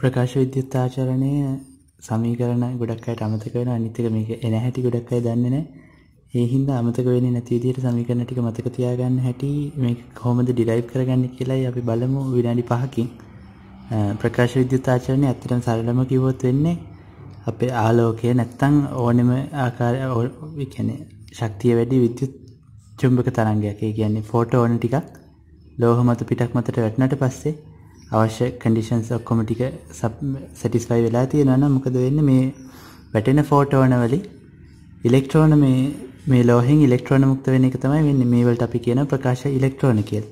ප්‍රකාශ විද්‍යුත්තාචරණය සමීකරණ ගොඩක් අයට අමතක වෙන අනිත් එක මේක එන හැටි ගොඩක් අය දන්නේ නැහැ. ඒ හින්දා අමතක වෙන්නේ නැති විදිහට සමීකරණ ටික මතක තියාගන්න හැටි මේක කොහොමද ඩිරයිව් කරගන්නේ කියලායි අපි බලමු විනාඩි 5කින්. ප්‍රකාශ විද්‍යුත්තාචරණය ඇත්තටම සරලම කිව්වොත් වෙන්නේ අපේ ආලෝකය නැත්තම් ඕනෙම ආකාරය ඒ කියන්නේ ශක්තිය වැඩි විද්‍යුත් චුම්බක තරංගයක්. ඒ කියන්නේ ෆෝටෝන ටිකක් ලෝහ මත පිටක් මතට වැටුණාට පස්සේ අවශ්‍ය කඩිෂන්ස් ඔක්කොම ටික සටිස්ෆයි වෙලා තියෙනවන මොකද වෙන්න මේ වැටෙන ෆෝටෝනවලි ඉලෙක්ට්‍රෝන මේ මේ ලෝහෙන් ඉලෙක්ට්‍රෝන මුක්ත වෙන එක තමයි වෙන්න මේවලට අපි කියන ප්‍රකාශ ඉලෙක්ට්‍රෝන කියල්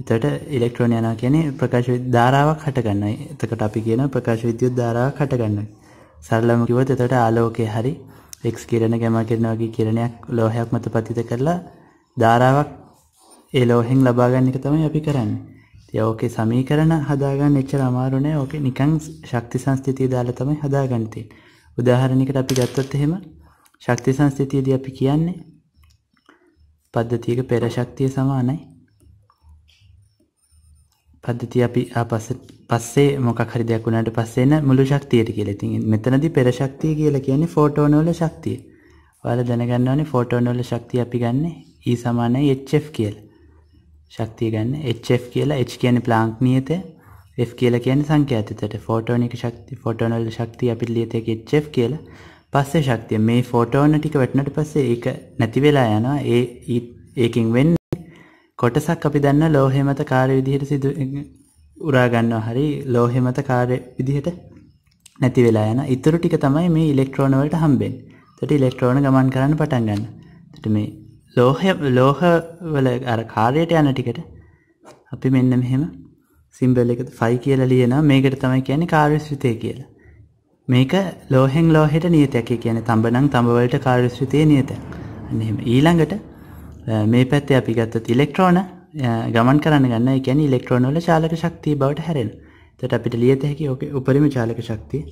එතට ඉලෙක්ට්‍රෝන යනා කියන්නේ ප්‍රකාශ ධාරාවක් හටගන්නයි එතකට අපි කියන ප්‍රකාශ විද්‍යුත් ධාරාවක් හටගන්න සරලම කිවොත් එතට ආලෝකය හරි එක් කිරණ ගැම කරන වගේ කිරණයක් ලෝහයක් මත පතිත කරලා ධාරාවක් ඒ ලෝහෙන් ලබාගන්න එක තමයි අපි කරන්නේ ඕකේ සමීකරණ හදාගන්න එච්චර අමාරු නෑ ඕකේ නිකන් ශක්ති සංස්ථිතිය දාලා තමයි හදාගන්න තියෙන්නේ. උදාහරණයකට අපි ගත්තොත් එහෙම ශක්ති සංස්ථිතියදී අපි කියන්නේ පද්ධතියක පෙර ශක්තිය සමානයි පද්ධතිය අපි පස්සේ මොකක් හරි දෙයක් වුණාට පස්සේ එන මුළු ශක්තියට කියලා. ඉතින් මෙතනදී පෙර ශක්තිය කියලා කියන්නේ ෆෝටෝන වල ශක්තිය. ඔයාලා දැනගන්න ඕනේ ෆෝටෝන වල ශක්තිය අපි ගන්නෙ E hf කියලා. ශක්තිය ගන්න HF කියලා H කියන්නේ ප්ලාන්ක් නියතය F කියලා කියන්නේ සංඛ්‍යාතිතයට ෆෝටෝනික ශක්තිය ෆෝටෝන වල ශක්තිය අපිට ලියතේ HF කියලා පස්සේ ශක්තිය මේ ෆෝටෝන ටික වැටුණට පස්සේ ඒක නැති වෙලා යනවා ඒ ඒකෙන් වෙන්නේ කොටසක් අපි දන්න ලෝහය මත කාර්ය විදිහට සිදු උරා ගන්නවා හරි ලෝහය මත කාර්ය විදිහට නැති වෙලා යන ඉතුරු ටික තමයි මේ ඉලෙක්ට්‍රෝන වලට හම්බෙන්නේ. එතකොට ඉලෙක්ට්‍රෝන ගමන් කරන්න පටන් ගන්නවා. එතකොට මේ ලෝහය ලෝහවල අර කාරයට යන ටිකට අපි මෙන්න මෙහෙම සිම්බල් එක ෆයි කියල ලියන මේකට තමයි කියන්නේ කාර්යශ්‍රතය කියලා. මේක ලෝහෙන් ලෝහෙට නියතැක කියන තඹනං තඹවලට කාර්යශ්‍රතය නියතැක් අනම ඊළඟට මේ පැත්තේ අපි ගත්තත් ඉලෙක්ට්‍රෝන ගමන් කරන්න ගන්න එකැන ඉලෙක්ට්‍රෝනොල චාලක ශක්තිය බවට හැරෙන තට අපිට ලියත හැකි ඕක උපරිම චාලක ශක්තිය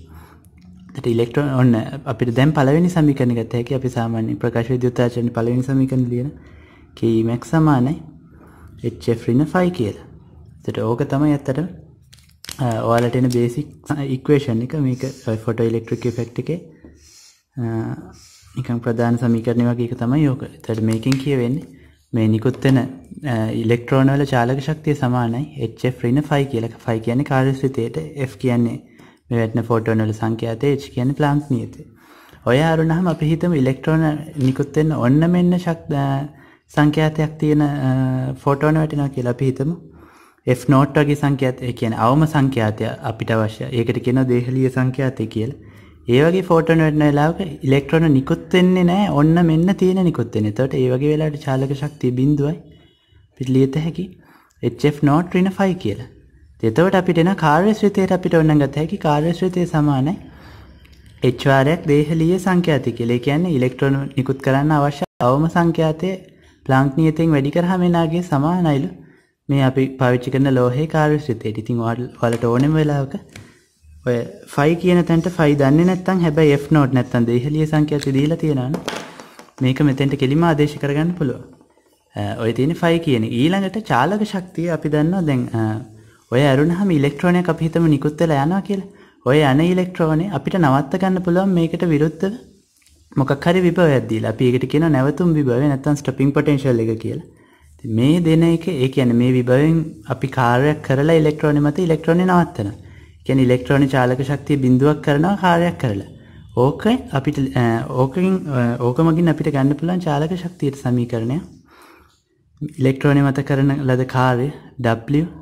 ඉලෙක්ට්‍රෝන ඔන්න අපිට දැම් පලවෙනි සමිකන ගත හැකි අපි සාමාන්‍ය ප්‍රකාශ විද්‍යුත්තාචන පලවෙනි සමිකන ලියන කීමක් සමානයි එච්චෆරින ෆයි කියලා තට ඕක තමයි ඇත්තට ඕලටන බේසික් ඉක්වේෂන් එක මේක ෆොට ඉලෙක්ට්‍රික ෆෙක්් එක නිකම් ප්‍රධාන සමිකරණය වගේ තමයි යෝක තට මේකින් කියවෙන්නේ මේ නිකුත්වෙන ඉලෙක්ට්‍රෝනවල චාලක ශක්තිය සමානයි එච්චෆරින ෆයි කියලක ෆයි කියන්නේ කාර්ස්තයට F කියන්නේ වැටන ෆෝටෝනල සංඛ්‍යාතය ච් කියන ප්ලාන්ක් නියති. ඔය අරුණහම අපි හිතම ඉලෙක්ට්‍රෝන නිකුත්වෙන්න ඔන්න මෙන්න ශක්ද සංඛ්‍යාතයක් තියෙන ෆෝටෝන වැටිනා කියලා අපි හිතම F නෝට් වගේ සංඛ්‍යාතය කියන අවම සංඛ්‍යාතය අපිට අවශ්‍ය ඒකට කියන දේහලිය සංඛ්‍යාතය කියල ඒවගේ ෆෝටන වැටන වෙලාවක ඉලෙක්ට්‍රෝන නිකුත්වෙන්නේ නෑ ඔන්න මෙන්න තියෙන නිකුත්වෙන තොට ඒවගේ වෙලාට චාලක ශක්තිය බිඳුවයි පිටලියත හැකි එ නෝට් රින ෆයි කියලා එතවට අපිට එන කාර්යශ්‍රිතයට අපිට ඔන්න ගත හැකි කාර්යශ්‍රිතය සමානයි එච්වාරයක් දේහලීය සංඛ්‍යාති කියලා කියන්නේ ඉලෙක්ට්‍රෝන නිකුත් කරන්න අවශ්‍ය අවම සංඛ්‍යාතයේ ප්ලාන්ක් නියතයෙන් වැඩි කරාම එනාගේ සමානයිලු මේ අපි පාවිච්චි කරන ලෝහේ කාර්යශ්‍රිතයට. ඉතින් ඔයාලට ඕනෙම වෙලාවක ඔය 5 කියන තැනට 5 දන්නේ නැත්නම් හැබැයි F නෝඩ් නැත්නම් දේහලීය සංඛ්‍යාති දීලා තියෙනවා මේක මෙතෙන්ට කෙලින්ම ආදේශ කරගන්න පුළුවන්. ඔය තියෙන 5 කියන ඊළඟට චාලක ශක්තිය අපි දන්නවා දැන් ඔය ඇරුණහම ඉලෙක්ට්‍රෝනයක් අපි හිතමු නිකුත් වෙලා යනවා කියලා. ඔය යන ඉලෙක්ට්‍රෝනේ අපිට නවත්ත ගන්න පුළුවන් මේකට විරුද්ධව මොකක් හරි විභවයක් දීලා. අපි ඒකට කියනවා නැවතුම් විභවය නැත්නම් ස්ටොපින් පොටෙන්ෂල් එක කියලා. මේ දෙන එක ඒ කියන මේ විභවෙන් අපි කාරයක් කරලා ඉලෙක්ට්‍රෝනි මත ඉලෙක්ට්‍රෝනි නවත්තන කියැන ඉලෙක්ට්‍රෝනි චාලක ශක්තිය බිඳුවක් කරනවා කාරයක් කරලා ඕක අපිට ඕකින් ඕකමගින් අපිට ගන්න පුළන් චාලක ශක්තියට සමීකරණය ඉලෙක්ට්‍රෝනි මත කරන ලද කාරය W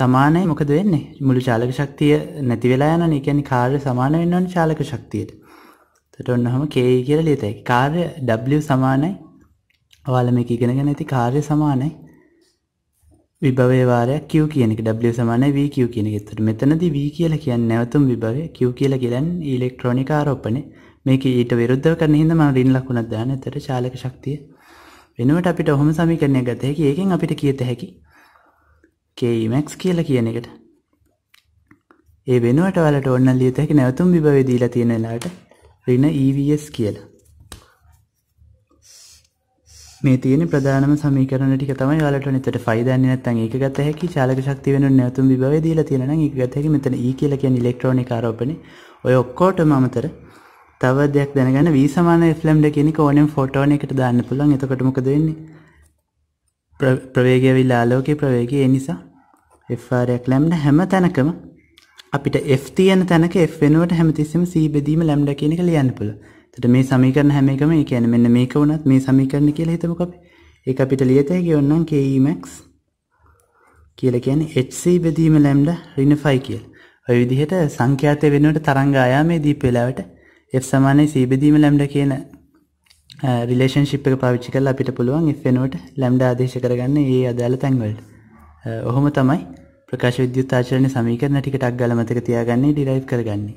සමානයි මොකද වෙන්නේ මුළු චාලක ශක්තිය නැති වෙලා යන එකැනි කාර්ය සමාන වෙන්නවන චාලක ශක්තියට තට ඔන්නහම කේයි කියර ලියතයි කාර්ය ඩ සමානයි අවල මේ ඉගෙනග නැති කාර්ය සමානයි විභවවාරය කිව් කියනෙක ඩ සමාන වී කිව් කියෙන ෙතට මෙතනද වී කියල කියන්න නැවතුම් විභවය කිව් කියල කියලන් ඉලෙක්ට්‍රොනික ආරෝපනය මේක ඊට විරුද්ධව කරන හිද ම රින් ලක්ුණක් දාන තර චාලක ශක්තිය වෙනුවට අපිට ඔහොම සමිකරණය ගතහැකි ඒකෙන් අපිට කියත හැකි කමක් කියලා කියන එකට ඒ වෙනුවට වලට ඔන්න ලියත හැකි නැවතුම් විභවදීලා තියෙනලාට රින EVS කියලා මේ තියෙන ප්‍රධානම සමීකරණ ටික තමයි ඔයාලට නිතර ෆයි දන්නේ නැත්නම් ඒක ගත හැකි චාලක ශක්තිය වෙනුවෙන් නැවතුම් විභවය දීලා තියෙනවා නම් ඒක ගත හැකි මෙතන E කියලා කියන්නේ ඉලෙක්ට්‍රෝනික ආරෝපණේ ඔය ඔක්කොටම අමතර තව දෙයක් දැනගන්න V සමාන F lambda කියන එක ඕනෙම ෆොටෝන එකට දාන්න පුළුවන් එතකොට මොකද වෙන්නේ ප්‍රවේගය විලා ආලෝකයේ ප්‍රවේගය ඒ නිසා Fරයක් ලැම්ඩ හැම තැනකම අපිට F තියෙන තැනක F වෙනුවට හැමතිස්සම C බෙදීම ලැම්ඩ කියන එක ලියන්න පුළුවන්. එතකොට මේ සමීකරණ හැම එකම ඒ කියන්නේ මෙන්න මේක වුණත් මේ සමීකරණ කියලා හිතමුකෝ අපි. ඒක අපිට ලියත හැකි ඕනනම් ke max කියලා කියන්නේ hc බෙදීම ලැම්ඩා ඍණ 5 කියලා. ඔය විදිහට සංඛ්‍යාතය වෙනුවට තරංග ආයාමයේ දීප වේලාවට f c බෙදීම ලැම්ඩා කියන රිලේෂන්ෂිප් එක පාවිච්චි කරලා අපිට පුළුවන් f වෙනුවට ලැම්ඩා ආදේශ කරගන්න ඒ අදාළ තැන් වලට. ඔහොම තමයි ප්‍රකාශ විද්‍යුත් ආචරණ සමීකරණ ටිකටක් ගාලා මතක තියාගන්නේ ඩිරයිව් කරගන්නේ.